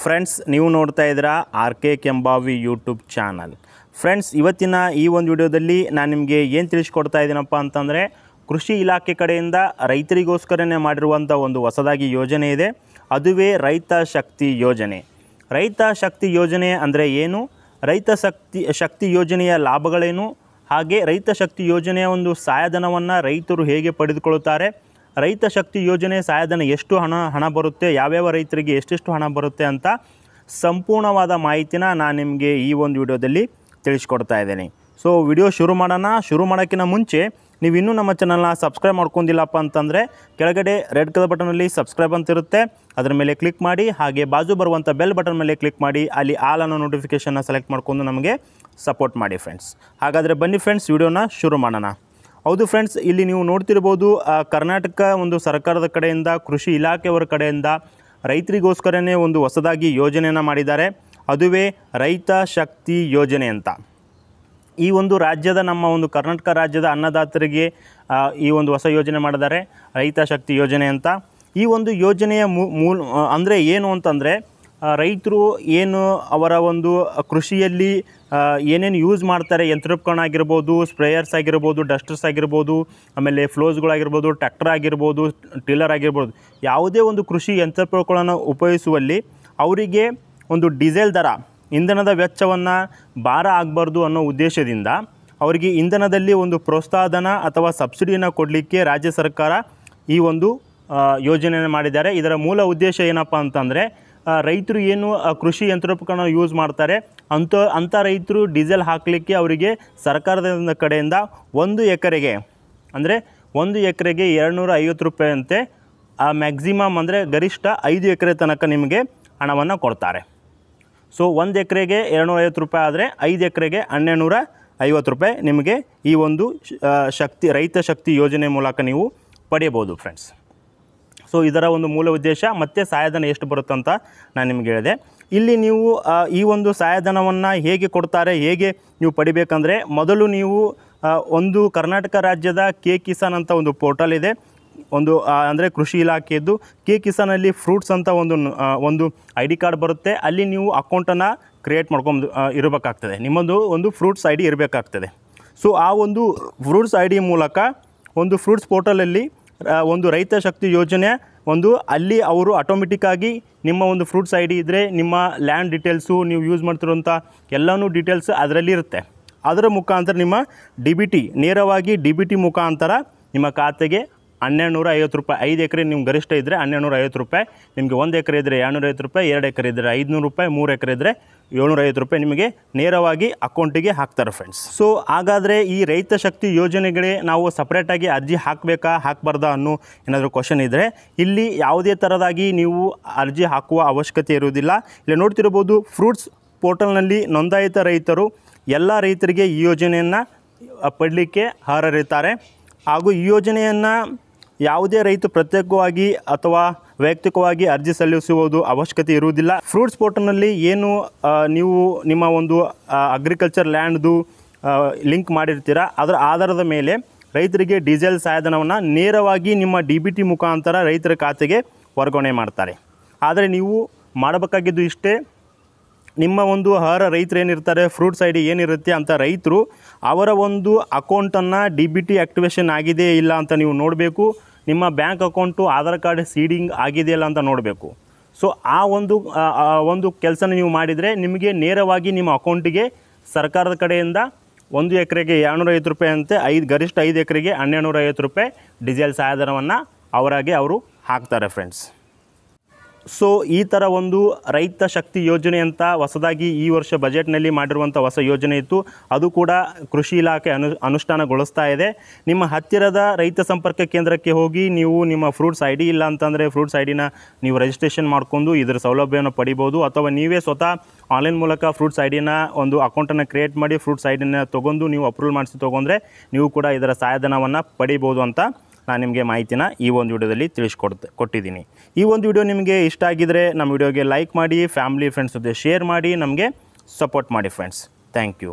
friends ನೀವು ನೋಡ್ತಾ ಇದ್ದೀರಾ R K Kembhavi YouTube channel friends ಇವತ್ತಿನ ಈ ಒಂದು ವಿಡಿಯೋದಲ್ಲಿ ನಾನು ನಿಮಗೆ ಏನು ತಿಳಿಸ್ಕೊಡ್ತಾ ಇದ್ದೀನಪ್ಪ ಅಂತಂದರೆ ಕೃಷಿ ಇಲಾಖೆ ಕಡೆಯಿಂದ ರೈತರಿಗೋಸ್ಕರನೇ ಮಾಡಿರುವಂಥ ಒಂದು ಹೊಸದಾಗಿ ಯೋಜನೆ ಇದೆ ಅದುವೇ ರೈತ ಶಕ್ತಿ ಯೋಜನೆ ರೈತ ಶಕ್ತಿ ಯೋಜನೆ ಅಂದರೆ ಏನು ರೈತ ಶಕ್ತಿ ಶಕ್ತಿ ಯೋಜನೆಯ ಲಾಭಗಳೇನು ಹಾಗೆ ರೈತ ಶಕ್ತಿ ಯೋಜನೆಯ ಒಂದು ಸಹಾಯಧನವನ್ನು ರೈತರು ಹೇಗೆ ಪಡೆದುಕೊಳ್ಳುತ್ತಾರೆ ರೈತ ಶಕ್ತಿ ಯೋಜನೆ ಸಹಾಯಧನ ಎಷ್ಟು ಹಣ ಹಣ ಬರುತ್ತೆ ಯಾವ್ಯಾವ ರೈತರಿಗೆ ಎಷ್ಟೆಷ್ಟು ಹಣ ಬರುತ್ತೆ ಅಂತ ಸಂಪೂರ್ಣವಾದ ಮಾಹಿತಿನ ನಾನು ನಿಮಗೆ ಈ ಒಂದು ವಿಡಿಯೋದಲ್ಲಿ ತಿಳಿಸ್ಕೊಡ್ತಾ ಇದ್ದೀನಿ ಸೊ ವಿಡಿಯೋ ಶುರು ಮಾಡೋಣ ಶುರು ಮಾಡೋಕ್ಕಿಂತ ಮುಂಚೆ ನೀವು ಇನ್ನೂ ನಮ್ಮ ಚಾನಲ್ನ ಸಬ್ಸ್ಕ್ರೈಬ್ ಮಾಡ್ಕೊಂಡಿಲ್ಲಪ್ಪ ಅಂತಂದರೆ ಕೆಳಗಡೆ ರೆಡ್ ಕಲರ್ ಬಟನಲ್ಲಿ ಸಬ್ಸ್ಕ್ರೈಬ್ ಅಂತಿರುತ್ತೆ ಅದರ ಮೇಲೆ ಕ್ಲಿಕ್ ಮಾಡಿ ಹಾಗೆ ಬಾಜು ಬರುವಂಥ ಬೆಲ್ ಬಟನ್ ಮೇಲೆ ಕ್ಲಿಕ್ ಮಾಡಿ ಅಲ್ಲಿ ಆಲ್ ಅನ್ನೋ ನೋಟಿಫಿಕೇಷನ್ನ ಸೆಲೆಕ್ಟ್ ಮಾಡಿಕೊಂಡು ನಮಗೆ ಸಪೋರ್ಟ್ ಮಾಡಿ ಫ್ರೆಂಡ್ಸ್ ಹಾಗಾದರೆ ಬನ್ನಿ ಫ್ರೆಂಡ್ಸ್ ವಿಡಿಯೋನ ಶುರು ಮಾಡೋಣ ಹೌದು ಫ್ರೆಂಡ್ಸ್ ಇಲ್ಲಿ ನೀವು ನೋಡ್ತಿರ್ಬೋದು ಕರ್ನಾಟಕ ಒಂದು ಸರ್ಕಾರದ ಕಡೆಯಿಂದ ಕೃಷಿ ಇಲಾಖೆಯವರ ಕಡೆಯಿಂದ ರೈತರಿಗೋಸ್ಕರನೇ ಒಂದು ಹೊಸದಾಗಿ ಯೋಜನೆಯನ್ನು ಮಾಡಿದ್ದಾರೆ ಅದುವೇ ರೈತ ಶಕ್ತಿ ಯೋಜನೆ ಅಂತ ಈ ಒಂದು ರಾಜ್ಯದ ನಮ್ಮ ಒಂದು ಕರ್ನಾಟಕ ರಾಜ್ಯದ ಅನ್ನದಾತರಿಗೆ ಈ ಒಂದು ಹೊಸ ಯೋಜನೆ ಮಾಡಿದ್ದಾರೆ ರೈತ ಶಕ್ತಿ ಯೋಜನೆ ಅಂತ ಈ ಒಂದು ಯೋಜನೆಯ ಮೂಲ ಅಂದರೆ ಏನು ಅಂತಂದರೆ ರೈತರು ಏನು ಅವರ ಒಂದು ಕೃಷಿಯಲ್ಲಿ ಏನೇನು ಯೂಸ್ ಮಾಡ್ತಾರೆ ಯಂತ್ರೋಪಕರಣ ಆಗಿರ್ಬೋದು ಸ್ಪ್ರೇಯರ್ಸ್ ಆಗಿರ್ಬೋದು ಡಸ್ಟರ್ಸ್ ಆಗಿರ್ಬೋದು ಆಮೇಲೆ ಫ್ಲೋಸ್ಗಳಾಗಿರ್ಬೋದು ಟ್ರ್ಯಾಕ್ಟರ್ ಆಗಿರ್ಬೋದು ಟಿಲ್ಲರ್ ಆಗಿರ್ಬೋದು ಯಾವುದೇ ಒಂದು ಕೃಷಿ ಯಂತ್ರೋಪಕರಣ ಉಪಯೋಗಿಸುವಲ್ಲಿ ಅವರಿಗೆ ಒಂದು ಡೀಸೆಲ್ ದರ ಇಂಧನದ ವೆಚ್ಚವನ್ನು ಭಾರ ಆಗಬಾರ್ದು ಅನ್ನೋ ಉದ್ದೇಶದಿಂದ ಅವರಿಗೆ ಇಂಧನದಲ್ಲಿ ಒಂದು ಪ್ರೋತ್ಸಾಹಧನ ಅಥವಾ ಸಬ್ಸಿಡಿಯನ್ನು ಕೊಡಲಿಕ್ಕೆ ರಾಜ್ಯ ಸರ್ಕಾರ ಈ ಒಂದು ಯೋಜನೆಯನ್ನು ಮಾಡಿದ್ದಾರೆ ಇದರ ಮೂಲ ಉದ್ದೇಶ ಏನಪ್ಪ ಅಂತಂದರೆ ರೈತರು ಏನು ಕೃಷಿ ಯಂತ್ರೋಪಕರಣ ಯೂಸ್ ಮಾಡ್ತಾರೆ ಅಂಥ ಅಂಥ ರೈತರು ಡೀಸೆಲ್ ಹಾಕಲಿಕ್ಕೆ ಅವರಿಗೆ ಸರ್ಕಾರದ ಕಡೆಯಿಂದ ಒಂದು ಎಕರೆಗೆ ಅಂದರೆ ಒಂದು ಎಕರೆಗೆ ಎರಡುನೂರ ಐವತ್ತು ರೂಪಾಯಿಯಂತೆ ಆ ಮ್ಯಾಕ್ಸಿಮಮ್ ಅಂದರೆ ಗರಿಷ್ಠ ಐದು ಎಕರೆ ತನಕ ನಿಮಗೆ ಹಣವನ್ನು ಕೊಡ್ತಾರೆ ಸೊ ಒಂದು ಎಕರೆಗೆ ಎರಡುನೂರ ಐವತ್ತು ರೂಪಾಯಿ ಆದರೆ ಐದು ಎಕರೆಗೆ ಹನ್ನೆರಡುನೂರ ಐವತ್ತು ರೂಪಾಯಿ ನಿಮಗೆ ಈ ಒಂದು ಶಕ್ತಿ ರೈತ ಶಕ್ತಿ ಯೋಜನೆ ಮೂಲಕ ನೀವು ಪಡೆಯಬೋದು ಫ್ರೆಂಡ್ಸ್ ಸೊ ಇದರ ಒಂದು ಮೂಲ ಉದ್ದೇಶ ಮತ್ತು ಸಹಾಯಧನ ಎಷ್ಟು ಅಂತ ನಾನು ನಿಮ್ಗೆ ಹೇಳಿದೆ ಇಲ್ಲಿ ನೀವು ಈ ಒಂದು ಸಹಾಯಧನವನ್ನು ಹೇಗೆ ಕೊಡ್ತಾರೆ ಹೇಗೆ ನೀವು ಪಡಿಬೇಕಂದ್ರೆ ಮೊದಲು ನೀವು ಒಂದು ಕರ್ನಾಟಕ ರಾಜ್ಯದ ಕೆ ಕಿಸಾನ್ ಅಂತ ಒಂದು ಪೋರ್ಟಲ್ ಇದೆ ಒಂದು ಅಂದರೆ ಕೃಷಿ ಇಲಾಖೆಯದ್ದು ಕೆ ಕಿಸಾನಲ್ಲಿ ಫ್ರೂಟ್ಸ್ ಅಂತ ಒಂದು ಒಂದು ಐ ಡಿ ಕಾರ್ಡ್ ಬರುತ್ತೆ ಅಲ್ಲಿ ನೀವು ಅಕೌಂಟನ್ನು ಕ್ರಿಯೇಟ್ ಮಾಡ್ಕೊಂಡು ಇರಬೇಕಾಗ್ತದೆ ನಿಮ್ಮೊಂದು ಒಂದು ಫ್ರೂಟ್ಸ್ ಐ ಡಿ ಇರಬೇಕಾಗ್ತದೆ ಸೊ ಆ ಒಂದು ಫ್ರೂಟ್ಸ್ ಐ ಡಿ ಮೂಲಕ ಒಂದು ಫ್ರೂಟ್ಸ್ ಪೋರ್ಟಲಲ್ಲಿ ಒಂದು ರೈತ ಶಕ್ತಿ ಯೋಜನೆ ಒಂದು ಅಲ್ಲಿ ಅವರು ಆಟೋಮೆಟಿಕ್ಕಾಗಿ ನಿಮ್ಮ ಒಂದು ಫ್ರೂಟ್ಸ್ ಐ ಡಿ ಇದ್ದರೆ ನಿಮ್ಮ ಲ್ಯಾಂಡ್ ಡೀಟೇಲ್ಸು ನೀವು ಯೂಸ್ ಮಾಡ್ತಿರೋಂಥ ಎಲ್ಲನೂ ಡೀಟೇಲ್ಸ್ ಅದರಲ್ಲಿ ಇರುತ್ತೆ ಅದರ ಮುಖಾಂತರ ನಿಮ್ಮ ಡಿ ಬಿ ಟಿ ನೇರವಾಗಿ ಡಿ ಬಿ ಟಿ ಮುಖಾಂತರ ನಿಮ್ಮ ಖಾತೆಗೆ ಹನ್ನೆರಡು ನೂರ ಐವತ್ತು ರೂಪಾಯಿ ಐದು ಎಕರೆ ನಿಮ್ಮ ಗರಿಷ್ಠ ಇದ್ದರೆ ಹನ್ನೆರಡು ನೂರ ಐವತ್ತು ರೂಪಾಯಿ ನಿಮಗೆ ಒಂದು ಎಕರೆ ಇದ್ದರೆ ಎರಡುನೂರ ರೂಪಾಯಿ ಎರಡು ಎಕರೆ ಇದ್ದರೆ ಐದುನೂರು ರೂಪಾಯಿ ಮೂರು ಎಕರೆ ಇದ್ದರೆ ಏಳ್ನೂರೈವತ್ತು ರೂಪಾಯಿ ನಿಮಗೆ ನೇರವಾಗಿ ಅಕೌಂಟಿಗೆ ಹಾಕ್ತಾರೆ ಫ್ರೆಂಡ್ಸ್ ಸೊ ಹಾಗಾದರೆ ಈ ರೈತ ಶಕ್ತಿ ಯೋಜನೆಗಳೇ ನಾವು ಸಪ್ರೇಟಾಗಿ ಅರ್ಜಿ ಹಾಕಬೇಕಾ ಹಾಕಬಾರ್ದಾ ಅನ್ನೋ ಏನಾದರೂ ಕ್ವಶನ್ ಇದ್ದರೆ ಇಲ್ಲಿ ಯಾವುದೇ ಥರದಾಗಿ ನೀವು ಅರ್ಜಿ ಹಾಕುವ ಅವಶ್ಯಕತೆ ಇರುವುದಿಲ್ಲ ಇಲ್ಲಿ ನೋಡ್ತಿರ್ಬೋದು ಫ್ರೂಟ್ಸ್ ಪೋರ್ಟಲ್ನಲ್ಲಿ ನೋಂದಾಯಿತ ರೈತರು ಎಲ್ಲ ರೈತರಿಗೆ ಈ ಯೋಜನೆಯನ್ನು ಪಡಲಿಕ್ಕೆ ಅರ್ಹರಿರ್ತಾರೆ ಹಾಗೂ ಈ ಯೋಜನೆಯನ್ನು ಯಾವುದೇ ರೈತ ಪ್ರತ್ಯೇಕವಾಗಿ ಅಥವಾ ವೈಯಕ್ತಿಕವಾಗಿ ಅರ್ಜಿ ಸಲ್ಲಿಸುವುದು ಅವಶ್ಯಕತೆ ಇರುವುದಿಲ್ಲ ಫ್ರೂಟ್ಸ್ ಪೋರ್ಟಲ್ನಲ್ಲಿ ಏನು ನೀವು ನಿಮ್ಮ ಒಂದು ಅಗ್ರಿಕಲ್ಚರ್ ಲ್ಯಾಂಡ್ದು ಲಿಂಕ್ ಮಾಡಿರ್ತೀರಾ ಅದರ ಆಧಾರದ ಮೇಲೆ ರೈತರಿಗೆ ಡೀಸೆಲ್ ಸಹಾಯಧನವನ್ನು ನೇರವಾಗಿ ನಿಮ್ಮ ಡಿ ಬಿ ಟಿ ಮುಖಾಂತರ ರೈತರ ಖಾತೆಗೆ ವರ್ಗಾವಣೆ ಮಾಡ್ತಾರೆ ಆದರೆ ನೀವು ಮಾಡಬೇಕಾಗಿದ್ದು ಇಷ್ಟೇ ನಿಮ್ಮ ಒಂದು ಆಹಾರ ರೈತರು ಏನಿರ್ತಾರೆ ಫ್ರೂಟ್ ಸೈಡ್ ಏನಿರುತ್ತೆ ಅಂತ ರೈತರು ಅವರ ಒಂದು ಅಕೌಂಟನ್ನು ಡಿ ಬಿ ಟಿ ಆ್ಯಕ್ಟಿವೇಶನ್ ಆಗಿದೆ ಇಲ್ಲ ಅಂತ ನೀವು ನೋಡಬೇಕು ನಿಮ್ಮ bank account Aadhaar card seeding ಆಗಿದೆಯಲ್ಲ ಅಂತ ನೋಡಬೇಕು ಸೊ ಆ ಒಂದು ಒಂದು ಕೆಲಸನ ನೀವು ಮಾಡಿದರೆ ನಿಮಗೆ ನೇರವಾಗಿ ನಿಮ್ಮ ಅಕೌಂಟಿಗೆ ಸರ್ಕಾರದ ಕಡೆಯಿಂದ ಒಂದು ಎಕರೆಗೆ ಎರಡುನೂರೈವತ್ತು ರೂಪಾಯಿ ಅಂತೆ ಐದು ಗರಿಷ್ಠ ಐದು ಎಕರೆಗೆ ಹನ್ನೆರಡು ಐವತ್ತು ರೂಪಾಯಿ ಡೀಸೆಲ್ ಸಹಾಯಧನವನ್ನು ಅವರಾಗಿ ಅವರು ಹಾಕ್ತಾರೆ ಫ್ರೆಂಡ್ಸ್ ಸೊ ಈ ಥರ ಒಂದು ರೈತ ಶಕ್ತಿ ಯೋಜನೆ ಅಂತ ಹೊಸದಾಗಿ ಈ ವರ್ಷ ಬಜೆಟ್ನಲ್ಲಿ ಮಾಡಿರುವಂಥ ಹೊಸ ಯೋಜನೆ ಇತ್ತು ಅದು ಕೂಡ ಕೃಷಿ ಇಲಾಖೆ ಅನು ಅನುಷ್ಠಾನಗೊಳಿಸ್ತಾ ಇದೆ ನಿಮ್ಮ ಹತ್ತಿರದ ರೈತ ಸಂಪರ್ಕ ಕೇಂದ್ರಕ್ಕೆ ಹೋಗಿ ನೀವು ನಿಮ್ಮ ಫ್ರೂಟ್ಸ್ ಐ ಡಿ ಇಲ್ಲ ಅಂತಂದರೆ ಫ್ರೂಟ್ಸ್ ಐ ನೀವು ರಿಜಿಸ್ಟ್ರೇಷನ್ ಮಾಡಿಕೊಂಡು ಇದರ ಸೌಲಭ್ಯವನ್ನು ಪಡಿಬೋದು ಅಥವಾ ನೀವೇ ಸ್ವತಃ ಆನ್ಲೈನ್ ಮೂಲಕ ಫ್ರೂಟ್ಸ್ ಐ ಡಿನ ಒಂದು ಅಕೌಂಟನ್ನು ಕ್ರಿಯೇಟ್ ಮಾಡಿ ಫ್ರೂಟ್ಸ್ ಐ ಡಿನ ತೊಗೊಂಡು ನೀವು ಅಪ್ರೂವಲ್ ಮಾಡಿಸಿ ತೊಗೊಂಡ್ರೆ ನೀವು ಕೂಡ ಇದರ ಸಹಾಯಧನವನ್ನು ಪಡಿಬೋದು ಅಂತ ನಾನು ನಿಮಗೆ ಮಾಹಿತಿನ ಈ ಒಂದು ವಿಡಿಯೋದಲ್ಲಿ ತಿಳಿಸ್ಕೊಡ್ತ ಕೊಟ್ಟಿದ್ದೀನಿ ಈ ಒಂದು ವಿಡಿಯೋ ನಿಮಗೆ ಇಷ್ಟ ಆಗಿದರೆ ನಮ್ಮ ವಿಡಿಯೋಗೆ ಲೈಕ್ ಮಾಡಿ ಫ್ಯಾಮಿಲಿ ಫ್ರೆಂಡ್ಸ್ ಜೊತೆ ಶೇರ್ ಮಾಡಿ ನಮಗೆ ಸಪೋರ್ಟ್ ಮಾಡಿ ಫ್ರೆಂಡ್ಸ್ ಥ್ಯಾಂಕ್ ಯು